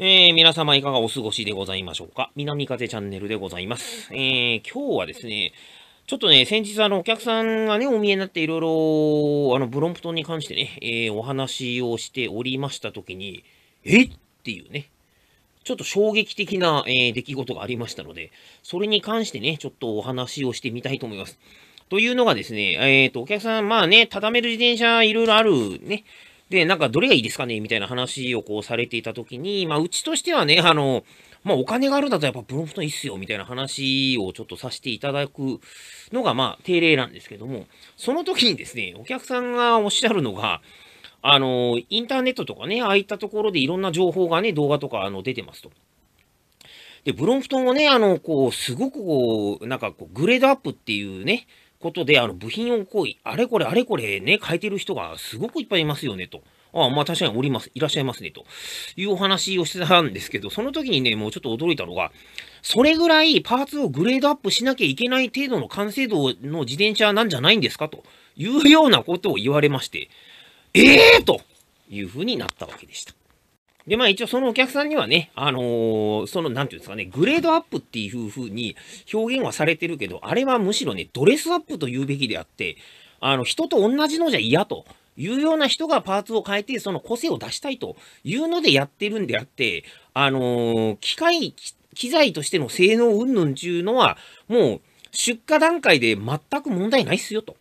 えー、皆様いかがお過ごしでございましょうか南風チャンネルでございます。えー、今日はですね、ちょっとね、先日あの、お客さんがね、お見えになっていろいろ、あの、ブロンプトンに関してね、えー、お話をしておりましたときに、えっていうね、ちょっと衝撃的な、えー、出来事がありましたので、それに関してね、ちょっとお話をしてみたいと思います。というのがですね、えっ、ー、と、お客さん、まあね、畳める自転車いろいろあるね、で、なんかどれがいいですかねみたいな話をこうされていたときに、まあ、うちとしてはね、あの、まあ、お金があるんだとやっぱプロンプトいいっすよ、みたいな話をちょっとさせていただくのが、まあ、定例なんですけども、その時にですね、お客さんがおっしゃるのが、あの、インターネットとかね、ああいったところでいろんな情報がね、動画とかあの出てますと。で、ブロンプトンをね、あの、こう、すごくこう、なんかこう、グレードアップっていうね、ことで、あの、部品をこう、あれこれあれこれね、変えてる人がすごくいっぱいいますよね、と。ああ、まあ確かにおります、いらっしゃいますね、というお話をしてたんですけど、その時にね、もうちょっと驚いたのが、それぐらいパーツをグレードアップしなきゃいけない程度の完成度の自転車なんじゃないんですか、というようなことを言われまして、ええー、というふうになったわけでした。で、まあ一応そのお客さんにはね、あのー、その、なんていうんですかね、グレードアップっていう風に表現はされてるけど、あれはむしろね、ドレスアップと言うべきであって、あの、人と同じのじゃ嫌と。いうような人がパーツを変えて、その個性を出したいというのでやってるんであって、あのー、機械、機材としての性能云々っていうのは、もう出荷段階で全く問題ないっすよと。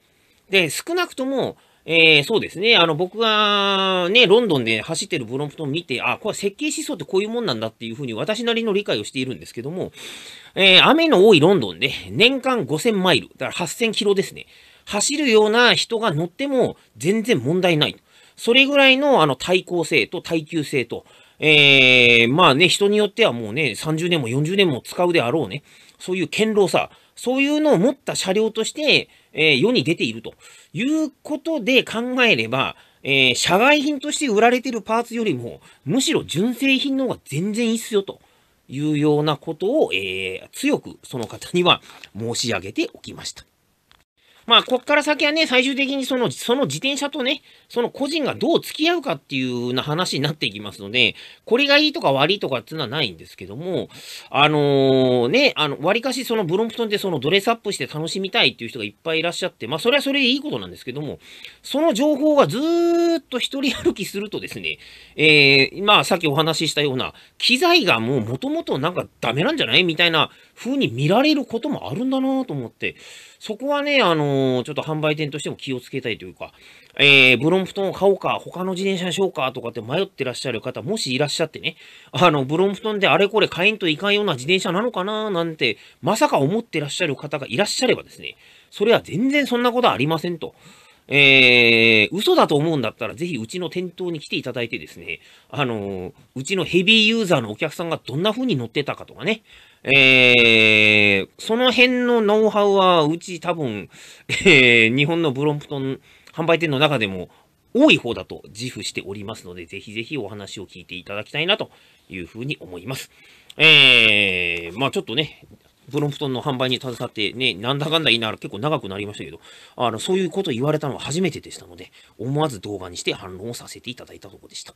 で、少なくとも、えー、そうですね。あの、僕がね、ロンドンで走ってるブロンプトンを見て、あ、これ設計思想ってこういうもんなんだっていうふうに私なりの理解をしているんですけども、えー、雨の多いロンドンで年間5000マイル、だから8000キロですね。走るような人が乗っても全然問題ない。それぐらいのあの耐抗性と耐久性と、えー、まあね、人によってはもうね、30年も40年も使うであろうね、そういう堅牢さ、そういうのを持った車両として、えー、世に出ているということで考えれば、えー、社外品として売られているパーツよりも、むしろ純正品の方が全然いいっすよというようなことを、えー、強くその方には申し上げておきました。まあ、こっから先はね、最終的にその、その自転車とね、その個人がどう付き合うかっていうな話になっていきますので、これがいいとか悪いとかっていうのはないんですけども、あのー、ね、あの、割かしそのブロンプトンでそのドレスアップして楽しみたいっていう人がいっぱいいらっしゃって、まあ、それはそれでいいことなんですけども、その情報がずーっと一人歩きするとですね、えー、まあ、さっきお話ししたような、機材がもう元々なんかダメなんじゃないみたいな風に見られることもあるんだなと思って、そこはね、あのーー、ちょっと販売店としても気をつけたいというか、えー、ブロンプトンを買おうか、他の自転車にしようかとかって迷ってらっしゃる方、もしいらっしゃってね、あの、ブロンプトンであれこれ買えんといかんような自転車なのかななんて、まさか思ってらっしゃる方がいらっしゃればですね、それは全然そんなことはありませんと。えー、嘘だと思うんだったら、ぜひうちの店頭に来ていただいてですね、あのー、うちのヘビーユーザーのお客さんがどんな風に乗ってたかとかね、えー、その辺のノウハウは、うち多分、えー、日本のブロンプトン販売店の中でも多い方だと自負しておりますので、ぜひぜひお話を聞いていただきたいなという風に思います。えー、まあちょっとね、プロンプトンの販売に携わってね、なんだかんだ言いながら結構長くなりましたけど、あの、そういうこと言われたのは初めてでしたので、思わず動画にして反論をさせていただいたところでした。